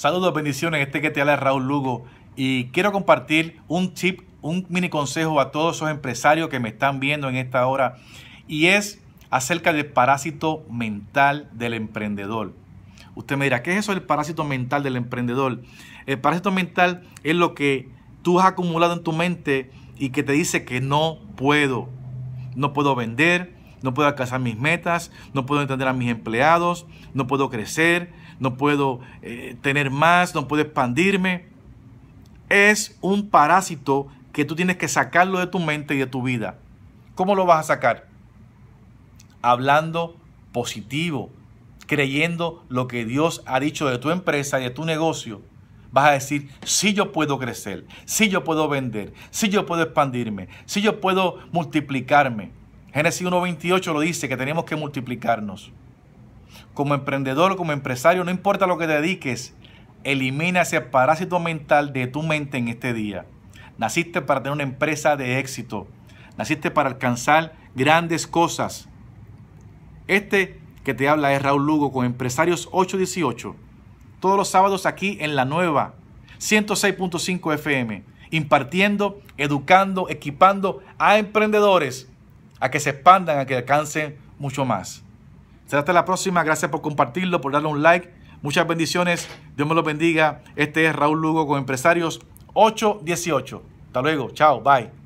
Saludos, bendiciones, este que te habla Raúl Lugo y quiero compartir un tip, un mini consejo a todos esos empresarios que me están viendo en esta hora y es acerca del parásito mental del emprendedor. Usted me dirá, ¿qué es eso del parásito mental del emprendedor? El parásito mental es lo que tú has acumulado en tu mente y que te dice que no puedo, no puedo vender, no puedo alcanzar mis metas, no puedo entender a mis empleados, no puedo crecer, no puedo eh, tener más, no puedo expandirme. Es un parásito que tú tienes que sacarlo de tu mente y de tu vida. ¿Cómo lo vas a sacar? Hablando positivo, creyendo lo que Dios ha dicho de tu empresa y de tu negocio vas a decir, si sí, yo puedo crecer, si sí, yo puedo vender, si sí, yo puedo expandirme, si yo puedo multiplicarme. Génesis 1.28 lo dice, que tenemos que multiplicarnos. Como emprendedor, como empresario, no importa lo que te dediques, elimina ese parásito mental de tu mente en este día. Naciste para tener una empresa de éxito. Naciste para alcanzar grandes cosas. Este que te habla es Raúl Lugo con Empresarios 818. Todos los sábados aquí en la nueva 106.5 FM, impartiendo, educando, equipando a emprendedores a que se expandan, a que alcancen mucho más. Será hasta la próxima. Gracias por compartirlo, por darle un like. Muchas bendiciones. Dios me lo bendiga. Este es Raúl Lugo con Empresarios 818. Hasta luego. Chao. Bye.